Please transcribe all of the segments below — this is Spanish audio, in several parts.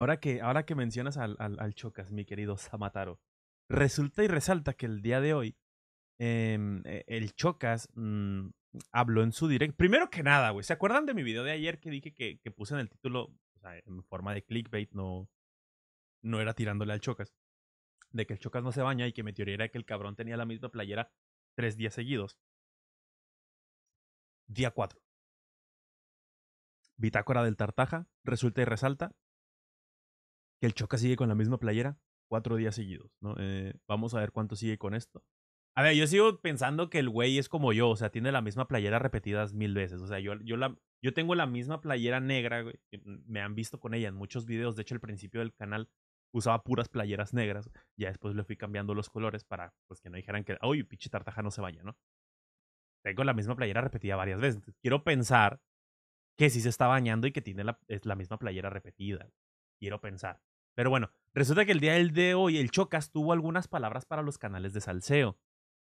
Ahora que, ahora que mencionas al, al, Chocas, mi querido Samataro, resulta y resalta que el día de hoy em, e, el Chocas mm, habló en su directo. Primero que nada, güey, ¿se acuerdan de mi video de ayer que dije que, que puse en el título, o sea, en forma de clickbait, no, no era tirándole al Chocas? De que el Chocas no se baña y que me teoría era que el cabrón tenía la misma playera tres días seguidos. Día 4. Bitácora del Tartaja, resulta y resalta, que el Choca sigue con la misma playera cuatro días seguidos, ¿no? Eh, vamos a ver cuánto sigue con esto. A ver, yo sigo pensando que el güey es como yo, o sea, tiene la misma playera repetidas mil veces. O sea, yo, yo, la, yo tengo la misma playera negra, güey, me han visto con ella en muchos videos. De hecho, al principio del canal usaba puras playeras negras. Ya después le fui cambiando los colores para pues, que no dijeran que, uy, pinche tartaja no se vaya, ¿no? Tengo la misma playera repetida varias veces. quiero pensar que sí se está bañando y que tiene la, es la misma playera repetida. Quiero pensar. Pero bueno, resulta que el día del de hoy el Chocas tuvo algunas palabras para los canales de salseo.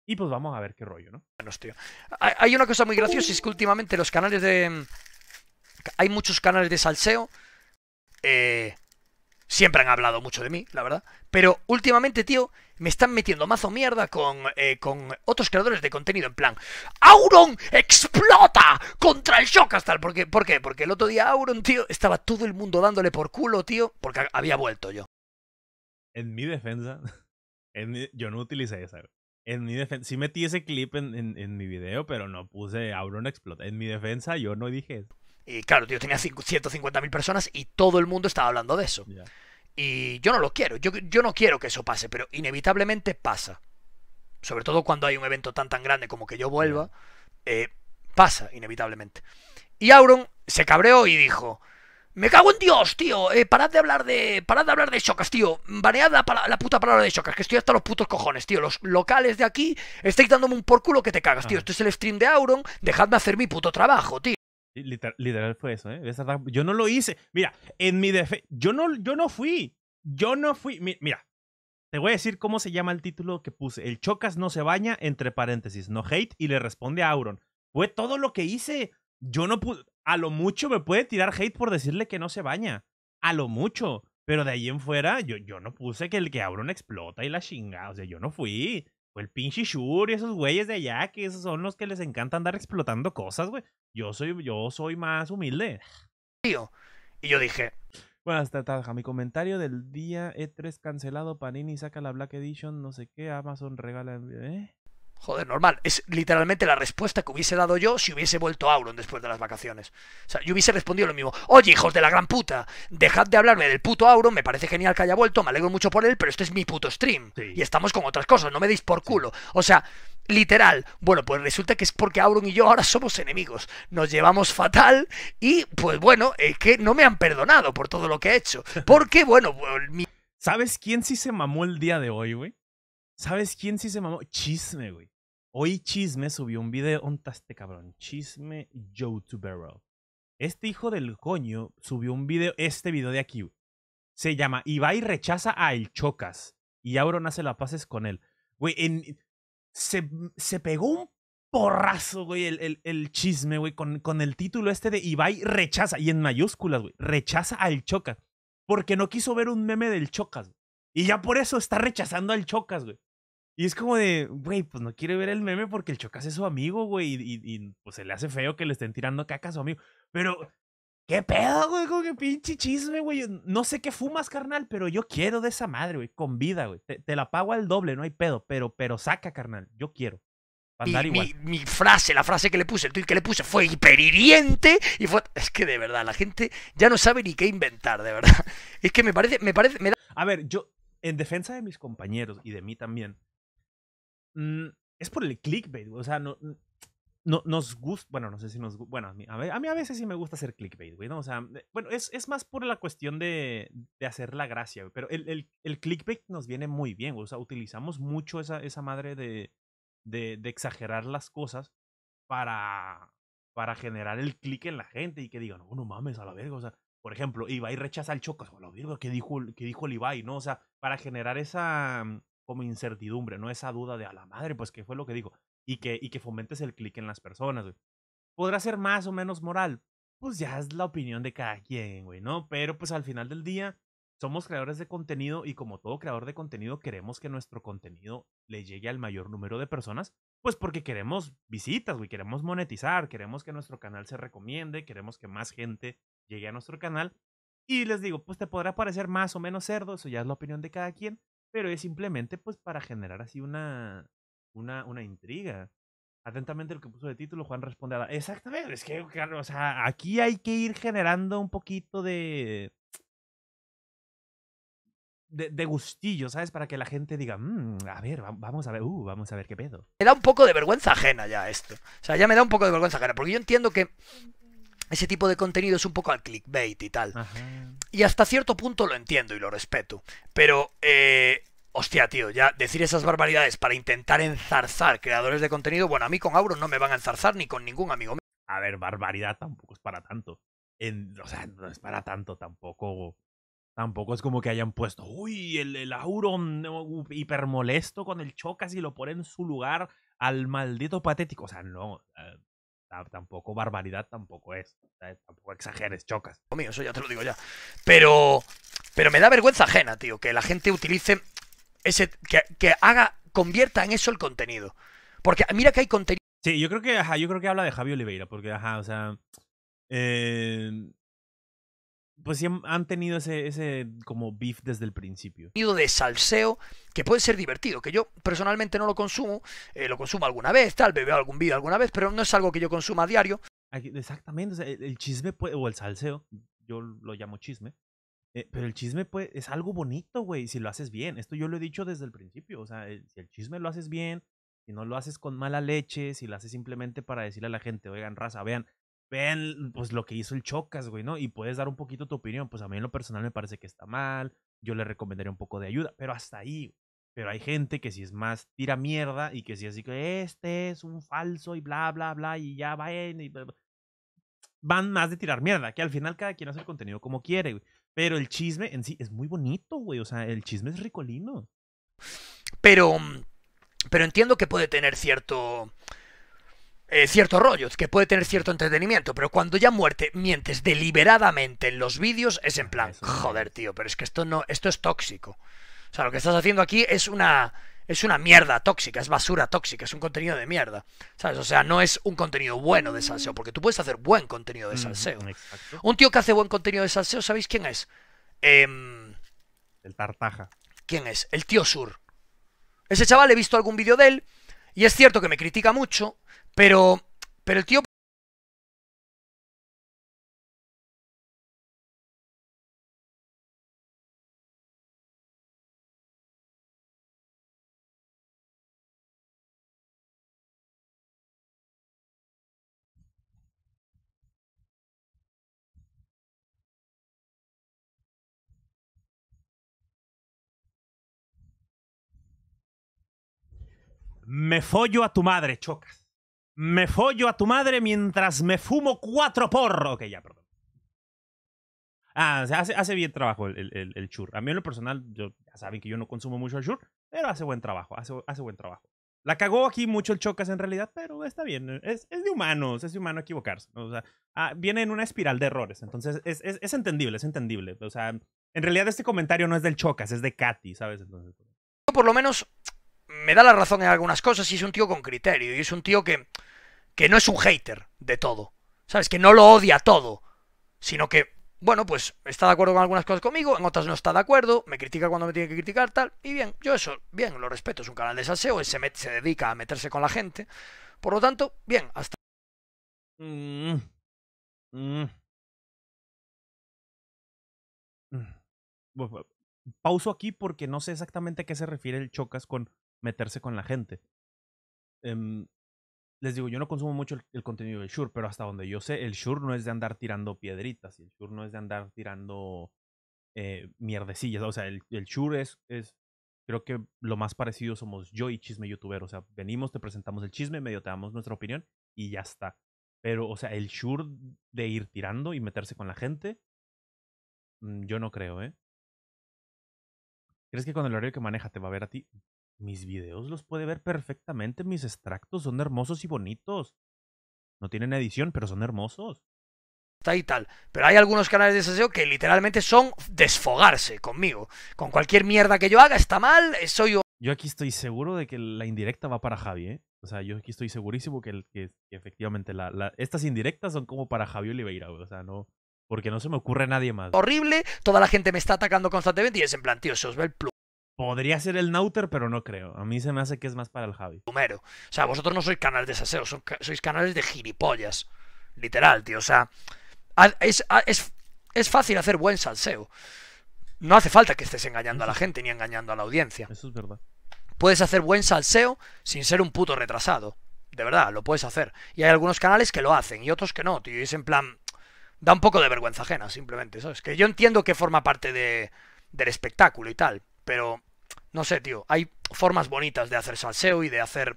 Y pues vamos a ver qué rollo, ¿no? Hay una cosa muy graciosa, es que últimamente los canales de... Hay muchos canales de salseo eh, Siempre han hablado mucho de mí, la verdad. Pero últimamente, tío, me están metiendo mazo mierda con, eh, con otros creadores de contenido en plan. ¡Auron explota contra el Shock ¿Por ¿Por qué? Porque el otro día Auron, tío, estaba todo el mundo dándole por culo, tío, porque había vuelto yo. En mi defensa, yo no utilicé esa. En mi defensa, sí metí ese clip en, mi video, pero no puse Auron explota. En mi defensa, yo no dije y claro, tío, tenía 150.000 personas y todo el mundo estaba hablando de eso. Y yo no lo quiero, yo, no quiero que eso pase, pero inevitablemente pasa. Sobre todo cuando hay un evento tan tan grande como que yo vuelva, eh, pasa inevitablemente. Y Auron se cabreó y dijo, me cago en Dios, tío, eh, parad de hablar de parad de hablar de chocas, tío, banead la, la, puta palabra de chocas, que estoy hasta los putos cojones, tío, los locales de aquí estáis dándome un por culo que te cagas, tío, esto es el stream de Auron, dejadme hacer mi puto trabajo, tío. Literal, fue eso, ¿eh? Yo no lo hice. Mira, en mi defensa, yo no, yo no fui. Yo no fui. Mira, te voy a decir cómo se llama el título que puse. El Chocas no se baña, entre paréntesis, no hate, y le responde a Auron. Fue todo lo que hice. Yo no puse, A lo mucho me puede tirar hate por decirle que no se baña. A lo mucho. Pero de ahí en fuera, yo, yo no puse que el que Auron explota y la chinga. O sea, yo no fui. O el pinche Shur y esos güeyes de allá, que esos son los que les encanta andar explotando cosas, güey. Yo soy, yo soy más humilde. Tío. Y yo dije. Bueno, hasta taja. Mi comentario del día E3 cancelado. Panini saca la Black Edition, no sé qué. Amazon regala. ¿eh? Joder, normal. Es literalmente la respuesta que hubiese dado yo si hubiese vuelto Auron después de las vacaciones. O sea, yo hubiese respondido lo mismo. Oye, hijos de la gran puta, dejad de hablarme del puto Auron, me parece genial que haya vuelto, me alegro mucho por él, pero este es mi puto stream. Y estamos con otras cosas, no me deis por culo. O sea, literal. Bueno, pues resulta que es porque Auron y yo ahora somos enemigos. Nos llevamos fatal y, pues bueno, es que no me han perdonado por todo lo que he hecho. Porque, bueno, ¿Sabes quién sí se mamó el día de hoy, güey? ¿Sabes quién sí se mamó? Chisme, güey. Hoy Chisme subió un video, un cabrón, Chisme Tubero Este hijo del coño subió un video, este video de aquí. Se llama Ibai rechaza a El Chocas y Auron hace la pases con él. Güey, en, se, pegó un porrazo, güey, el, chisme, güey, con, con el título este de Ibai rechaza, y en mayúsculas, güey, rechaza al Chocas, porque no quiso ver un meme del Chocas, Y ya por eso está rechazando al Chocas, güey. Y es como de, güey, pues no quiere ver el meme porque el Chocas es su amigo, güey, y, pues se le hace feo que le estén tirando caca a su amigo. Pero, ¿qué pedo, güey? Como que pinche chisme, güey. No sé qué fumas, carnal, pero yo quiero de esa madre, güey, con vida, güey. Te, la pago al doble, no hay pedo, pero, pero saca, carnal, yo quiero. Mi, mi, frase, la frase que le puse, el tweet que le puse fue hiperhiriente y fue... Es que de verdad, la gente ya no sabe ni qué inventar, de verdad. Es que me parece, me parece... Me A ver, yo, en defensa de mis compañeros y de mí también, Mm, es por el clickbait, güey. O sea, no, no, nos gusta, bueno, no sé si nos bueno, a mí, a veces sí me gusta hacer clickbait, güey, O sea, bueno, es, es más por la cuestión de, de hacer la gracia, güey, pero el, el, el, clickbait nos viene muy bien, o sea, utilizamos mucho esa, esa madre de, de, exagerar las cosas para, para generar el click en la gente y que digan, no, oh, no mames, a la verga, o sea, por ejemplo, Ibai rechaza al Chocas, a la verga, ¿qué dijo, que dijo el Ibai, no? O sea, para generar esa, como incertidumbre, no esa duda de a la madre, pues qué fue lo que digo, y que, y que fomentes el clic en las personas, Podrá ser más o menos moral, pues ya es la opinión de cada quien, güey, ¿no? Pero pues al final del día, somos creadores de contenido y como todo creador de contenido queremos que nuestro contenido le llegue al mayor número de personas, pues porque queremos visitas, güey, queremos monetizar, queremos que nuestro canal se recomiende, queremos que más gente llegue a nuestro canal. Y les digo, pues te podrá parecer más o menos cerdo, eso ya es la opinión de cada quien, pero es simplemente pues para generar así una, una, una intriga. Atentamente lo que puso de título, Juan responde a... Exactamente, es que, o sea, aquí hay que ir generando un poquito de... De, gustillo, ¿sabes? Para que la gente diga, mmm, a ver, vamos a ver, uh, vamos a ver qué pedo. Me da un poco de vergüenza ajena ya esto. O sea, ya me da un poco de vergüenza ajena, porque yo entiendo que ese tipo de contenido es un poco al clickbait y tal. Y hasta cierto punto lo entiendo y lo respeto. Pero, eh, hostia, tío, ya decir esas barbaridades para intentar enzarzar creadores de contenido, bueno, a mí con Auro no me van a enzarzar ni con ningún amigo mío. A ver, barbaridad tampoco es para tanto. o sea, no es para tanto tampoco. Tampoco es como que hayan puesto, uy, el, Auron hiper hipermolesto con el Chocas y lo pone en su lugar al maldito patético. O sea, no. Eh, tampoco barbaridad tampoco es. Tampoco exageres, chocas. Mío, eso ya te lo digo ya. Pero. Pero me da vergüenza ajena, tío, que la gente utilice ese. que, que haga. convierta en eso el contenido. Porque mira que hay contenido. Sí, yo creo que, yo creo que habla de Javi Oliveira, porque ajá, o sea. Eh, pues sí han tenido ese, ese como beef desde el principio. De salseo que puede ser divertido, que yo personalmente no lo consumo, eh, lo consumo alguna vez, tal, veo algún vídeo alguna vez, pero no es algo que yo consuma a diario. exactamente, o sea, el chisme puede, o el salseo, yo lo llamo chisme, eh, pero el chisme es algo bonito, güey, si lo haces bien. Esto yo lo he dicho desde el principio, o sea, eh, si el chisme lo haces bien, si no lo haces con mala leche, si lo haces simplemente para decirle a la gente, oigan, raza, vean, vean pues lo que hizo el Chocas, güey, ¿no? Y puedes dar un poquito tu opinión, pues a mí en lo personal me parece que está mal, yo le recomendaría un poco de ayuda, pero hasta ahí. Pero hay gente que si es más tira mierda y que si es así que este es un falso y bla, bla, bla, y ya va. y van más de tirar mierda, que al final cada quien hace el contenido como quiere, güey. Pero el chisme en sí es muy bonito, güey, o sea, el chisme es ricolino. Pero, pero entiendo que puede tener cierto Cierto eh, ciertos rollos, que puede tener cierto entretenimiento, pero cuando ya muerte mientes deliberadamente en los vídeos, es en plan, joder, tío, pero es que esto no, esto es tóxico. O sea, lo que estás haciendo aquí es una. Es una mierda tóxica, es basura tóxica, es un contenido de mierda. ¿Sabes? O sea, no es un contenido bueno de salseo, porque tú puedes hacer buen contenido de salseo. Un tío que hace buen contenido de salseo, ¿sabéis quién es? Em, El Tartaja. ¿Quién es? El tío Sur. Ese chaval he visto algún vídeo de él, y es cierto que me critica mucho, pero, pero el tío me follo a tu madre, chocas. Me follo a tu madre mientras me fumo cuatro porro. Ok, ya, perdón. Ah, sea, hace, hace, bien trabajo el, el, el, chur. A mí en lo personal, yo, ya saben que yo no consumo mucho el chur, pero hace buen trabajo, hace, hace buen trabajo. La cagó aquí mucho el Chocas en realidad, pero está bien. Es, es de humanos, es de humano equivocarse. O sea, ah, viene en una espiral de errores. Entonces, es, es, es, entendible, es entendible. O sea, en realidad este comentario no es del Chocas, es de Katy, ¿sabes? Entonces, pues. por lo menos me da la razón en algunas cosas y es un tío con criterio y es un tío que, que no es un hater de todo. ¿Sabes? Que no lo odia todo, sino que, bueno, pues está de acuerdo con algunas cosas conmigo, en otras no está de acuerdo, me critica cuando me tiene que criticar, tal. Y bien, yo eso, bien, lo respeto, es un canal de salseo, se, dedica a meterse con la gente. Por lo tanto, bien, hasta... Mm, mm. Mm. pauso aquí porque no sé exactamente a qué se refiere el Chocas con meterse con la gente. Em, les digo, yo no consumo mucho el, contenido del Shure, pero hasta donde yo sé, el Shure no es de andar tirando piedritas, y el Shure no es de andar tirando eh, mierdecillas. O sea, el, el Shure es, es, creo que lo más parecido somos yo y Chisme Youtuber. O sea, venimos, te presentamos el chisme, medio te damos nuestra opinión y ya está. Pero, o sea, el Shure de ir tirando y meterse con la gente, mm, yo no creo, ¿eh? ¿Crees que con el horario que maneja te va a ver a ti? Mis videos los puede ver perfectamente, mis extractos son hermosos y bonitos. No tienen edición, pero son hermosos. Está Y tal. Pero hay algunos canales de SEO que literalmente son desfogarse conmigo. Con cualquier mierda que yo haga está mal, eh, soy yo. aquí estoy seguro de que la indirecta va para Javi, ¿eh? O sea, yo aquí estoy segurísimo que, que, efectivamente la, estas indirectas son como para Javi Oliveira, O sea, no. Porque no se me ocurre nadie más. Horrible, toda la gente me está atacando constantemente y es en plan, tío, se os ve el plus. Podría ser el Nauter, pero no creo. A mí se me hace que es más para el Javi. Humero. O sea, vosotros no sois canales de salseo sois canales de gilipollas. Literal, tío. O sea, es, es, fácil hacer buen salseo. No hace falta que estés engañando a la gente ni engañando a la audiencia. Eso es verdad. Puedes hacer buen salseo sin ser un puto retrasado. De verdad, lo puedes hacer. Y hay algunos canales que lo hacen y otros que no, tío. Y es en plan. Da un poco de vergüenza ajena, simplemente, ¿sabes? Que yo entiendo que forma parte de, del espectáculo y tal. Pero, no sé, tío, hay formas bonitas de hacer salseo y de hacer...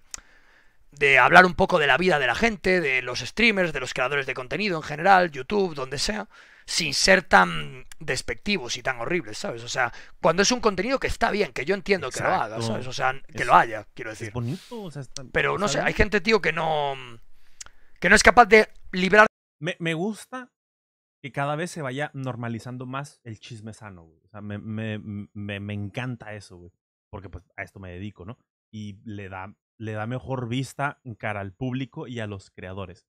De hablar un poco de la vida de la gente, de los streamers, de los creadores de contenido en general, YouTube, donde sea, sin ser tan despectivos y tan horribles, ¿sabes? O sea, cuando es un contenido que está bien, que yo entiendo que lo haga, ¿sabes? O sea, que lo haya, quiero decir. Es bonito, o Pero no sé, hay gente, tío, que no. que no es capaz de librar. me gusta cada vez se vaya normalizando más el chisme sano, O sea, me, me, me, encanta eso, Porque pues a esto me dedico, ¿no? Y le da, le da mejor vista cara al público y a los creadores.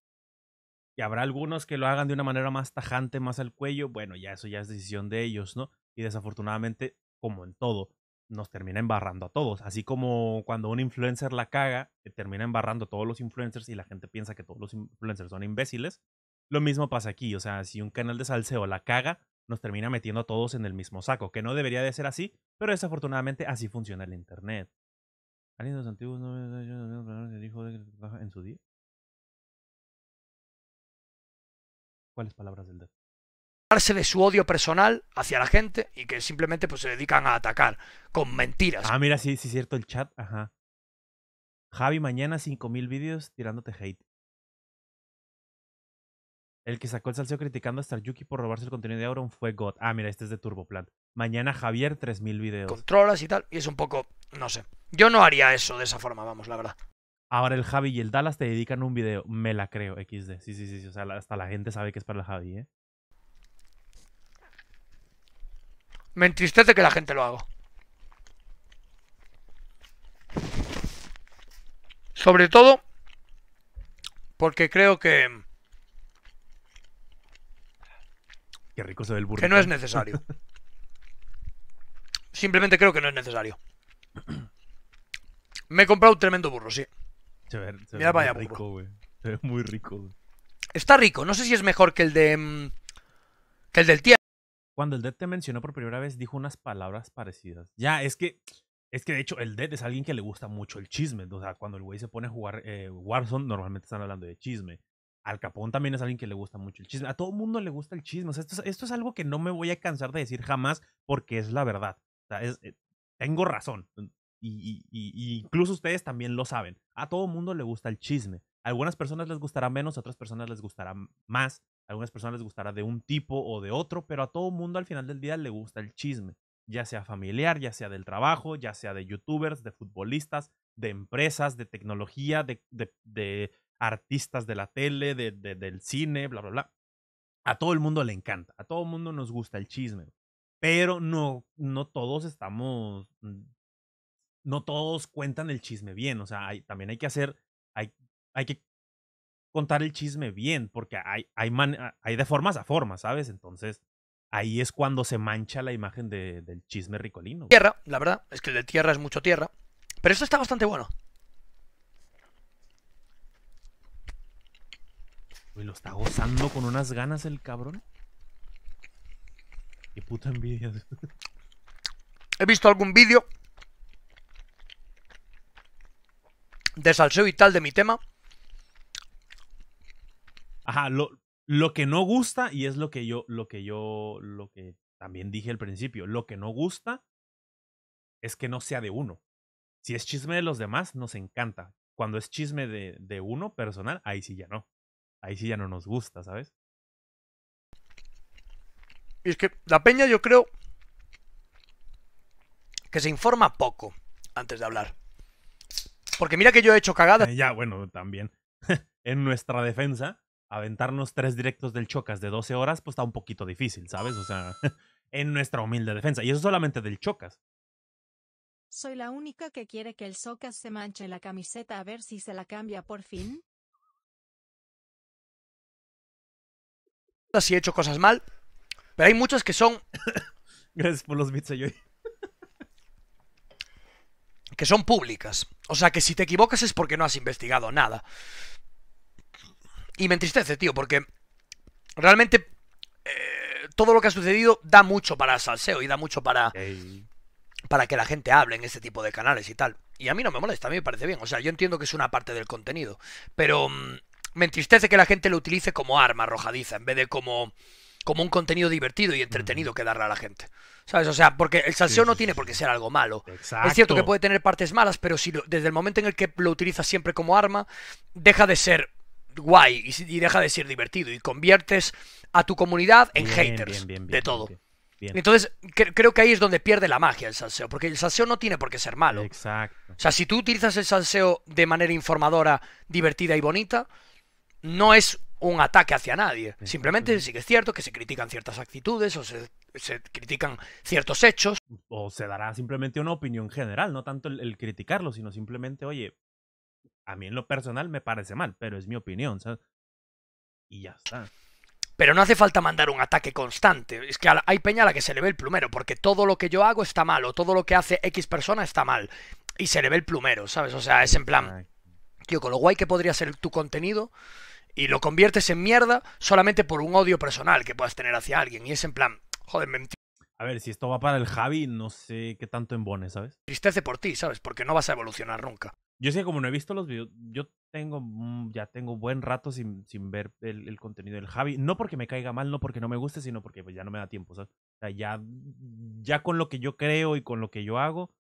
Y habrá algunos que lo hagan de una manera más tajante, más al cuello. Bueno, ya eso ya es decisión de ellos, ¿no? Y desafortunadamente, como en todo, nos termina embarrando a todos. Así como cuando un influencer la caga, eh, termina embarrando a todos los influencers y la gente piensa que todos los influencers son imbéciles. Lo mismo pasa aquí, o sea, si un canal de salseo la caga, nos termina metiendo a todos en el mismo saco, que no debería de ser así, pero desafortunadamente así funciona el Internet. ¿Alguien de los antiguos no me dijo en su día? ¿Cuáles palabras del dedo? de su odio personal hacia la gente y que simplemente pues, se dedican a atacar con mentiras. Ah, mira, sí, sí es cierto el chat. Ajá. Javi, mañana 5.000 vídeos tirándote hate. El que sacó el salseo criticando a Yuki por robarse el contenido de Auron fue God. Ah, mira, este es de Turbo Plant. Mañana Javier, 3000 videos. Controlas y tal. Y es un poco, no sé. Yo no haría eso de esa forma, vamos, la verdad. Ahora el Javi y el Dallas te dedican un video. Me la creo, XD. Sí, sí, sí. sí. O sea, hasta la gente sabe que es para el Javi, ¿eh? Me entristece que la gente lo haga. Sobre todo porque creo que Qué rico se ve el burro. Que no es necesario. Simplemente creo que no es necesario. Me he comprado un tremendo burro, sí. muy rico, güey. Se ve muy rico, Está rico. No sé si es mejor que el de. Mm, que el del tía. Cuando el Dead te mencionó por primera vez, dijo unas palabras parecidas. Ya, es que. Es que de hecho, el Dead es alguien que le gusta mucho el chisme. O sea, cuando el güey se pone a jugar eh, Warzone, normalmente están hablando de chisme. Al Capón también es alguien que le gusta mucho el chisme. A todo mundo le gusta el chisme. esto, es, algo que no me voy a cansar de decir jamás porque es la verdad. Eh, tengo razón. Y, incluso ustedes también lo saben. A todo mundo le gusta el chisme. A algunas personas les gustará menos, a otras personas les gustará más. A algunas personas les gustará de un tipo o de otro, pero a todo mundo al final del día le gusta el chisme. Ya sea familiar, ya sea del trabajo, ya sea de youtubers, de futbolistas, de empresas, de tecnología, de artistas de la tele, de, del cine, bla, bla, bla. A todo el mundo le encanta, a todo el mundo nos gusta el chisme, pero no, no todos estamos, mm, no todos cuentan el chisme bien, o sea, hay, también hay que hacer, hay, hay que contar el chisme bien, porque hay, hay, hay de formas a formas, ¿sabes? Entonces, ahí es cuando se mancha la imagen de, del chisme ricolino. Tierra, la verdad, es que el de tierra es mucho tierra, pero esto está bastante bueno. lo está gozando con unas ganas el cabrón. Qué puta envidia. He visto algún vídeo de salseo y tal de mi tema. Ajá, lo, lo que no gusta, y es lo que yo, lo que yo, lo que también dije al principio, lo que no gusta es que no sea de uno. Si es chisme de los demás, nos encanta. Cuando es chisme de, de uno personal, ahí sí ya no ahí sí ya no nos gusta, ¿sabes? Y es que la peña yo creo que se informa poco antes de hablar. Porque mira que yo he hecho cagada. Eh, ya, bueno, también. en nuestra defensa, aventarnos tres directos del Chocas de 12 horas, pues está un poquito difícil, ¿sabes? O sea, en nuestra humilde defensa. Y eso solamente del Chocas. Soy la única que quiere que el Socas se manche la camiseta a ver si se la cambia por fin. si he hecho cosas mal, pero hay muchas que son... Gracias por los bits, que son públicas. O sea, que si te equivocas es porque no has investigado nada. Y me entristece, tío, porque realmente eh, todo lo que ha sucedido da mucho para salseo y da mucho para... para que la gente hable en este tipo de canales y tal. Y a mí no me molesta, a mí me parece bien. O sea, yo entiendo que es una parte del contenido. Pero mm, me entristece que la gente lo utilice como arma arrojadiza, en vez de como, como un contenido divertido y entretenido que darle a la gente. ¿Sabes? O sea, porque el salseo no tiene por qué ser algo malo. Es cierto que puede tener partes malas, pero si desde el momento en el que lo utilizas siempre como arma, deja de ser guay y, deja de ser divertido y conviertes a tu comunidad en haters de todo. Entonces, creo que ahí es donde pierde la magia el salseo, porque el salseo no tiene por qué ser malo. Exacto. O sea, si tú utilizas el salseo de manera informadora, divertida y bonita, no es un ataque hacia nadie. Simplemente sí que es cierto que se critican ciertas actitudes o se, critican ciertos hechos. O se dará simplemente una opinión general, no tanto el, criticarlo, sino simplemente, oye, a mí en lo personal me parece mal, pero es mi opinión, ¿sabes? Y ya está. Pero no hace falta mandar un ataque constante. Es que hay peña a la que se le ve el plumero, porque todo lo que yo hago está mal, o todo lo que hace X persona está mal. Y se le ve el plumero, ¿sabes? O sea, es en plan... Tío, con lo guay que podría ser tu contenido, y lo conviertes en mierda solamente por un odio personal que puedas tener hacia alguien. Y es en plan, joder, mentira. A ver, si esto va para el Javi, no sé qué tanto embone, ¿sabes? Tristece por ti, ¿sabes? Porque no vas a evolucionar nunca. Yo sé, como no he visto los videos, yo tengo, mm, ya tengo buen rato sin, sin ver el, contenido del Javi. No porque me caiga mal, no porque no me guste, sino porque pues, ya no me da tiempo, ¿sabes? O sea, ya, ya con lo que yo creo y con lo que yo hago,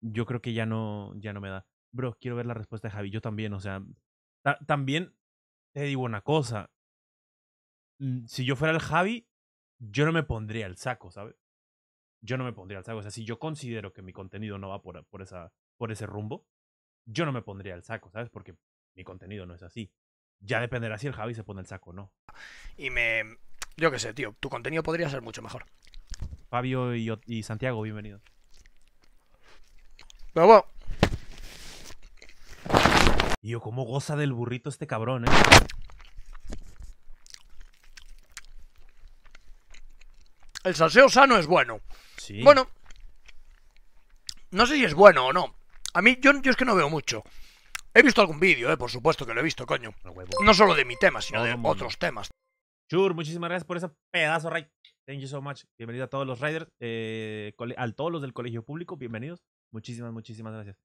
yo creo que ya no, ya no me da. Bro, quiero ver la respuesta de Javi. Yo también, o sea, también te digo una cosa. Mm, si yo fuera el Javi, yo no me pondría el saco, ¿sabes? Yo no me pondría el saco. O sea, si yo considero que mi contenido no va por, por, esa, por ese rumbo, yo no me pondría el saco, ¿sabes? Porque mi contenido no es así. Ya dependerá si el Javi se pone el saco o no. Y me... Yo qué sé, tío. Tu contenido podría ser mucho mejor. Fabio y, Santiago, bienvenidos. Pero bueno, y ¿cómo goza del burrito este cabrón, eh? El salseo sano es bueno. Sí. Bueno, no sé si es bueno o no. A mí, yo, es que no veo mucho. He visto algún vídeo, eh, por supuesto que lo he visto, coño. No solo de mi tema, sino de otros temas. Chur, muchísimas gracias por ese pedazo, Ray. Thank you so much. Bienvenido a todos los Raiders, eh, a todos los del colegio público, bienvenidos. Muchísimas, muchísimas gracias.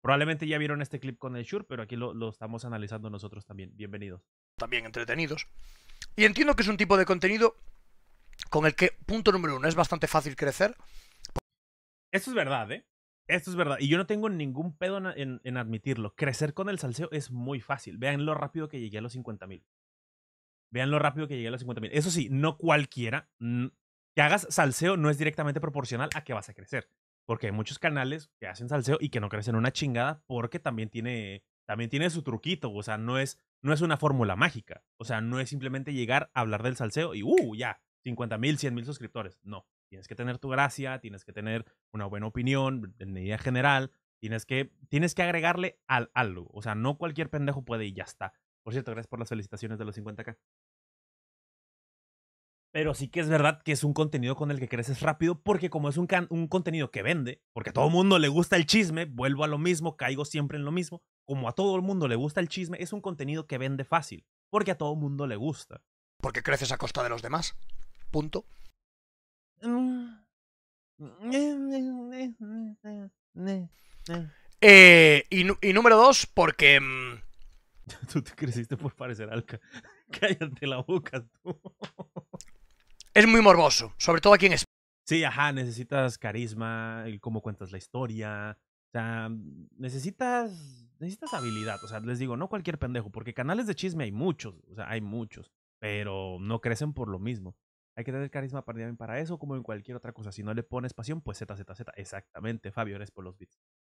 Probablemente ya vieron este clip con el Shure, pero aquí lo, estamos analizando nosotros también. Bienvenidos. También entretenidos. Y entiendo que es un tipo de contenido con el que, punto número uno, es bastante fácil crecer. Esto es verdad, ¿eh? Esto es verdad. Y yo no tengo ningún pedo en, en admitirlo. Crecer con el salseo es muy fácil. Vean lo rápido que llegué a los 50.000. Vean lo rápido que llegué a los 50.000. Eso sí, no cualquiera. Que hagas salseo no es directamente proporcional a que vas a crecer. Porque hay muchos canales que hacen salseo y que no crecen una chingada porque también tiene, también tiene su truquito. O sea, no es, no es una fórmula mágica. O sea, no es simplemente llegar a hablar del salseo y ¡uh! Ya, 50 mil, 100 mil suscriptores. No, tienes que tener tu gracia, tienes que tener una buena opinión en idea general. Tienes que, tienes que agregarle al algo. O sea, no cualquier pendejo puede y ya está. Por cierto, gracias por las felicitaciones de los 50k. Pero sí que es verdad que es un contenido con el que creces rápido, porque como es un, un contenido que vende, porque a todo mundo le gusta el chisme, vuelvo a lo mismo, caigo siempre en lo mismo, como a todo el mundo le gusta el chisme, es un contenido que vende fácil, porque a todo el mundo le gusta. Porque creces a costa de los demás. Punto. Eh, y, y, número dos, porque... Mm, tú te creciste por parecer alca. Cállate la boca tú es muy morboso, sobre todo aquí en España. Sí, ajá, necesitas carisma, cómo cuentas la historia, o sea, necesitas, necesitas habilidad, o sea, les digo, no cualquier pendejo, porque canales de chisme hay muchos, o sea, hay muchos, pero no crecen por lo mismo. Hay que tener carisma para, eso, como en cualquier otra cosa. Si no le pones pasión, pues Z, Exactamente, Fabio, eres por los bits.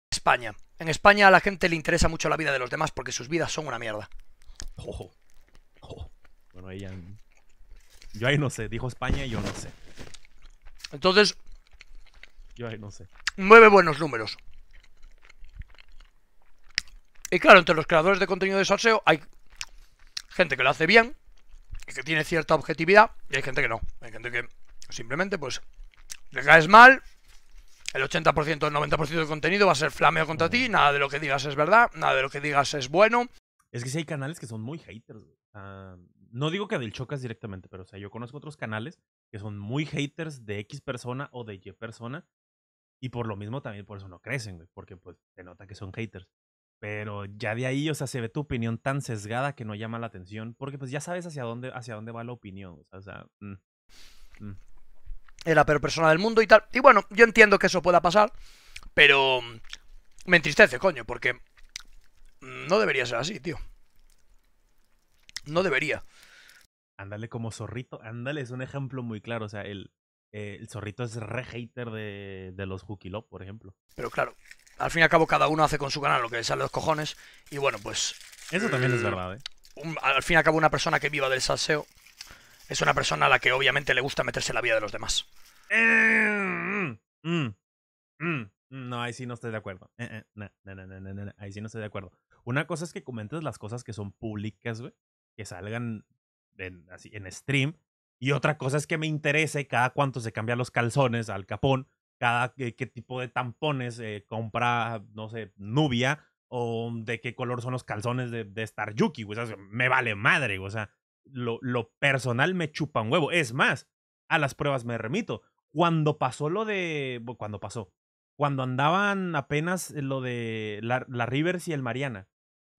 España. En España a la gente le interesa mucho la vida de los demás porque sus vidas son una mierda. Oh, Bueno, ahí ya yo ahí no sé. Dijo España y yo no sé. Entonces. Yo ahí no sé. Nueve buenos números. Y claro, entre los creadores de contenido de salseo hay gente que lo hace bien, y que tiene cierta objetividad, y hay gente que no. Hay gente que simplemente, pues, le caes mal, el 80%, el 90% del contenido va a ser flameo contra ti, nada de lo que digas es verdad, nada de lo que digas es bueno. Es que si hay canales que son muy haters, no digo que del Chocas directamente, pero o sea, yo conozco otros canales que son muy haters de X persona o de Y persona. Y por lo mismo también por eso no crecen, güey, porque pues se nota que son haters. Pero ya de ahí, o sea, se ve tu opinión tan sesgada que no llama la atención, porque pues ya sabes hacia dónde, hacia dónde va la opinión, o sea, o sea mm, mm. Es la peor persona del mundo y tal. Y bueno, yo entiendo que eso pueda pasar, pero mm, me entristece, coño, porque no debería ser así, tío. No debería. Ándale como zorrito, ándale, es un ejemplo muy claro. O sea, el, eh, el zorrito es re hater de, de los Hookilop, por ejemplo. Pero claro, al fin y al cabo cada uno hace con su canal lo que le sale los cojones. Y bueno, pues. Eso también es eh, verdad, ¿eh? al fin y al cabo, una persona que viva del salseo es una persona a la que obviamente le gusta meterse en la vida de los demás. Eh, mm, mm, mm, no, ahí sí no estoy de acuerdo. ahí sí no estoy de acuerdo. Una cosa es que comentes las cosas que son públicas, güey que salgan así, en stream. Y otra cosa es que me interese cada cuánto se cambian los calzones al capón, cada qué tipo de tampones eh, compra, no sé, Nubia, o de qué color son los calzones de, de Star Yuki, o sea, me vale madre, o sea, lo, lo personal me chupa un huevo. Es más, a las pruebas me remito. Cuando pasó lo de. Cuando pasó. Cuando andaban apenas lo de la Rivers y el Mariana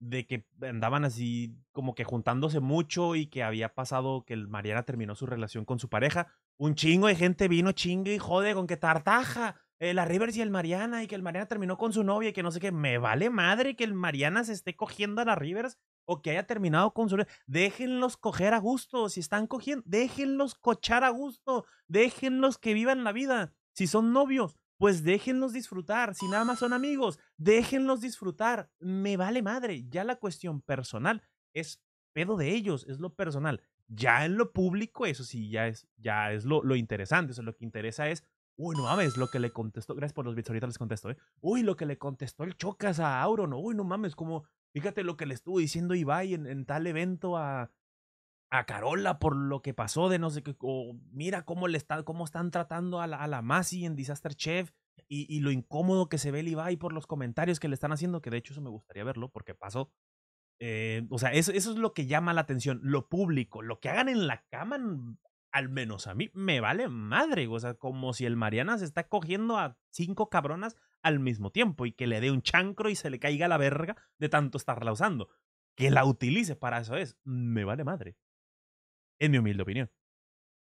de que andaban así como que juntándose mucho y que había pasado que el Mariana terminó su relación con su pareja. Un chingo de gente vino chingue y jode con que tartaja. Eh, la Rivers y el Mariana y que el Mariana terminó con su novia y que no sé qué. Me vale madre que el Mariana se esté cogiendo a la Rivers o que haya terminado con su... Déjenlos coger a gusto. Si están cogiendo, déjenlos cochar a gusto. Déjenlos que vivan la vida. Si son novios, pues déjenlos disfrutar. Si nada más son amigos, déjenlos disfrutar. Me vale madre. Ya la cuestión personal es pedo de ellos, es lo personal. Ya en lo público, eso sí, ya es, ya es lo, interesante. Eso lo que interesa es Uy, no mames, lo que le contestó. Gracias por los bits, ahorita les contesto, ¿eh? Uy, lo que le contestó el Chocas a Auron. Uy, no mames, como. Fíjate lo que le estuvo diciendo Ibai en, en tal evento a, a Carola por lo que pasó de no sé qué, o mira cómo, le está, cómo están tratando a la, a la Masi en Disaster Chef y, lo incómodo que se ve el Ibai por los comentarios que le están haciendo, que de hecho eso me gustaría verlo porque pasó. Eh, o sea, eso, eso es lo que llama la atención, lo público, lo que hagan en la cama, al menos a mí me vale madre, o sea, como si el Mariana se está cogiendo a cinco cabronas al mismo tiempo y que le dé un chancro y se le caiga la verga de tanto estarla usando. Que la utilice para eso es, me vale madre. En mi humilde opinión.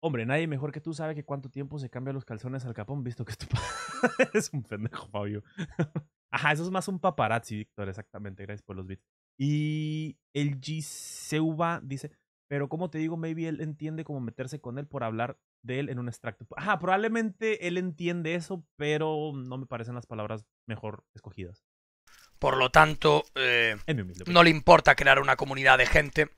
Hombre, nadie mejor que tú sabe que cuánto tiempo se cambia los calzones al capón, visto que tu padre es un pendejo, Fabio. Ajá, eso es más un paparazzi, Víctor, exactamente. Gracias por los bits. Y el Giseuba dice, pero como te digo, maybe él entiende cómo meterse con él por hablar de él en un extracto. Ajá, probablemente él entiende eso, pero no me parecen las palabras mejor escogidas. Por lo tanto, eh, no le importa crear una comunidad de gente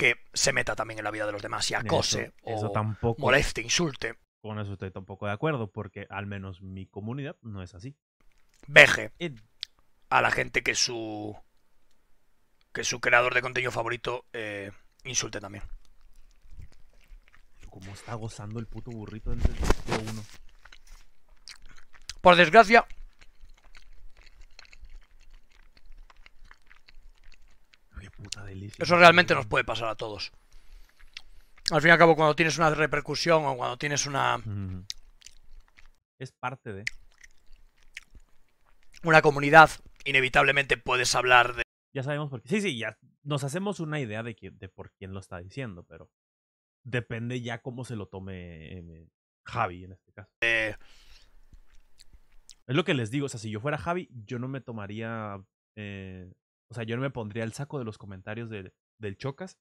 que se meta también en la vida de los demás y acose eso, o tampoco, moleste, insulte. Con eso estoy tampoco de acuerdo, porque al menos mi comunidad no es así. Veje eh, a la gente que su que su creador de contenido favorito eh, insulte también. ¿Cómo está gozando el puto burrito del Por desgracia, Eso realmente nos puede pasar a todos. Al fin y al cabo, cuando tienes una repercusión o cuando tienes una. Es parte de. Una comunidad, inevitablemente puedes hablar de. Ya sabemos por qué. Sí, sí, ya nos hacemos una idea de, de por quién lo está diciendo, pero depende ya cómo se lo tome em, em, Javi en este caso. Es lo que les digo, o sea, si yo fuera Javi, yo no me tomaría eh, o sea, yo no me pondría el saco de los comentarios del, del Chocas,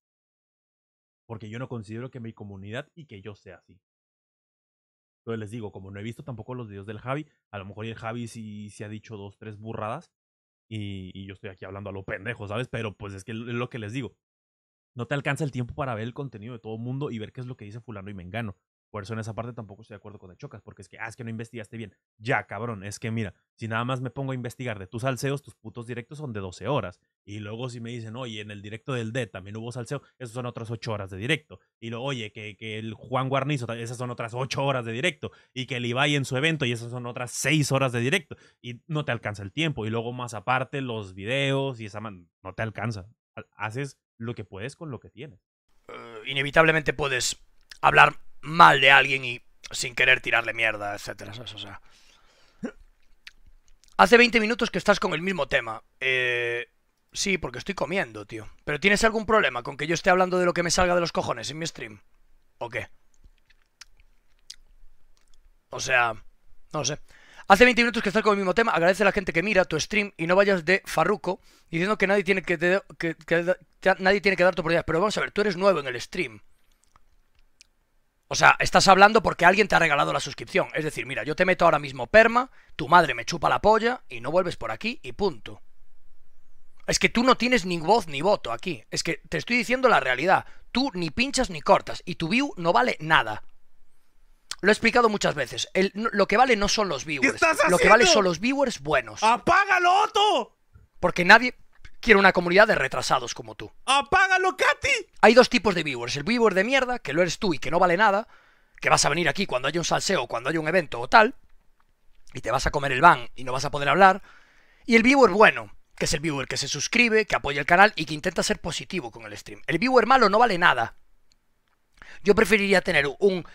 porque yo no considero que mi comunidad y que yo sea así. Entonces les digo, como no he visto tampoco los videos del Javi, a lo mejor el Javi sí se ha dicho dos, tres burradas, y, yo estoy aquí hablando a lo pendejo, ¿sabes? Pero pues es que es lo que les digo. No te alcanza el tiempo para ver el contenido de todo el mundo y ver qué es lo que dice fulano y mengano. Por eso en esa parte tampoco estoy de acuerdo con el Chocas, porque es que, ah, es que no investigaste bien. Ya, cabrón, es que mira, si nada más me pongo a investigar de tus salseos, tus putos directos son de 12 horas. Y luego si me dicen, oye, en el directo del D también hubo salseo, esos son otras 8 horas de directo. Y luego, oye, que, el Juan Guarnizo, esas son otras 8 horas de directo. Y que el Ibai en su evento, y esas son otras 6 horas de directo. Y no te alcanza el tiempo. Y luego más aparte, los videos y esa man, no te alcanza. Haces lo que puedes con lo que tienes. Eh, inevitablemente puedes hablar mal de alguien y sin querer tirarle mierda, etcétera. O sea, hace 20 minutos que estás con el mismo tema. Eh, sí, porque estoy comiendo, tío. ¿Pero tienes algún problema con que yo esté hablando de lo que me salga de los cojones en mi stream? ¿O qué? O sea, no sé. Hace 20 minutos que estás con el mismo tema. Agradece a la gente que mira tu stream y no vayas de farruco diciendo que nadie tiene que, nadie tiene que dar tu oportunidad. Pero vamos a ver, tú eres nuevo en el stream. O sea, estás hablando porque alguien te ha regalado la suscripción. Es decir, mira, yo te meto ahora mismo perma, tu madre me chupa la polla y no vuelves por aquí y punto. Es que tú no tienes ni voz ni voto aquí. Es que te estoy diciendo la realidad. Tú ni pinchas ni cortas y tu view no vale nada. Lo he explicado muchas veces. lo que vale no son los viewers. lo que vale son los viewers buenos. ¡Apágalo, Otto! Porque nadie. Quiero una comunidad de retrasados como tú. ¡Apágalo, Katy! Hay dos tipos de viewers. El viewer de mierda, que lo eres tú y que no vale nada, que vas a venir aquí cuando haya un salseo, cuando haya un evento o tal, y te vas a comer el ban y no vas a poder hablar. Y el viewer bueno, que es el viewer que se suscribe, que apoya el canal y que intenta ser positivo con el stream. El viewer malo no vale nada. Yo preferiría tener un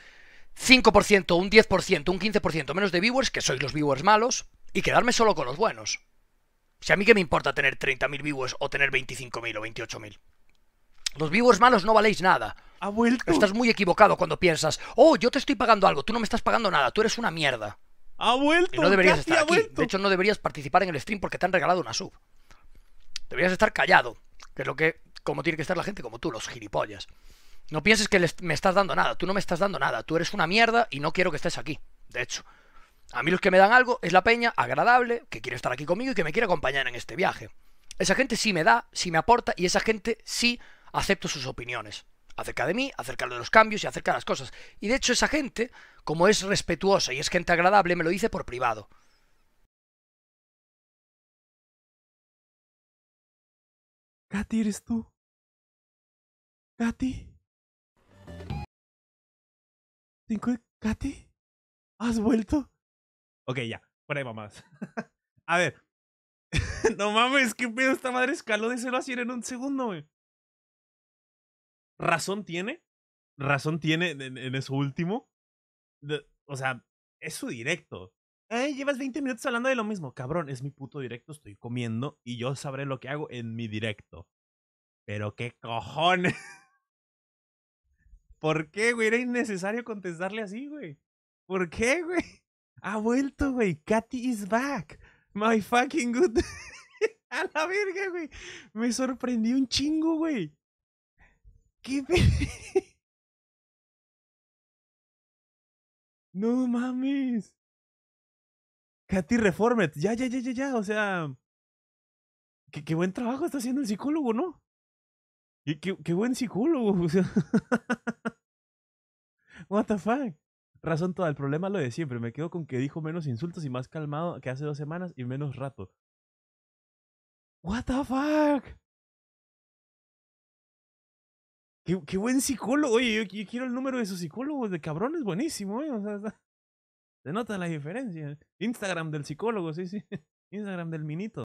5%, un 10%, un 15% menos de viewers, que sois los viewers malos, y quedarme solo con los buenos. Si a mí que me importa tener 30.000 viewers o tener 25.000 o 28.000. Los viewers malos no valéis nada. Ha vuelto. Estás muy equivocado cuando piensas, oh, yo te estoy pagando algo, tú no me estás pagando nada, tú eres una mierda. Ha vuelto. no deberías estar aquí. De hecho, no deberías participar en el stream porque te han regalado una sub. Deberías estar callado, que es lo que, como tiene que estar la gente como tú, los gilipollas. No pienses que me estás dando nada, tú no me estás dando nada, tú eres una mierda y no quiero que estés aquí, de hecho. A mí los que me dan algo es la peña agradable, que quiere estar aquí conmigo y que me quiere acompañar en este viaje. Esa gente sí me da, sí me aporta y esa gente sí acepto sus opiniones acerca de mí, acerca de los cambios y acerca de las cosas. Y de hecho esa gente, como es respetuosa y es gente agradable, me lo dice por privado. Katy, ¿eres tú? Katy. ¿Katy? ¿Has vuelto? Ok, ya. Por ahí mamás. a ver. no mames, qué pedo esta madre escaló de 0 a en un segundo, güey. ¿Razón tiene? ¿Razón tiene en, eso último? o sea, es su directo. Eh, llevas 20 minutos hablando de lo mismo. Cabrón, es mi puto directo, estoy comiendo y yo sabré lo que hago en mi directo. Pero qué cojones. ¿Por qué, güey? Era innecesario contestarle así, güey. ¿Por qué, güey? Ha vuelto, güey. Katy is back. My fucking good. a la verga, güey. Me sorprendí un chingo, güey. ¿Qué No mames. Katy Reformed. Ya, ya, ya, ya, ya. O sea. Qué, buen trabajo está haciendo el psicólogo, ¿no? Y qué, buen psicólogo. O What the fuck razón toda. El problema lo de siempre. Me quedo con que dijo menos insultos y más calmado que hace dos semanas y menos rato. What the fuck? Qué, buen psicólogo. Oye, yo, quiero el número de su psicólogos. De cabrón es buenísimo, ¿eh? se nota la diferencia. Instagram del psicólogo, sí, sí. Instagram del minito.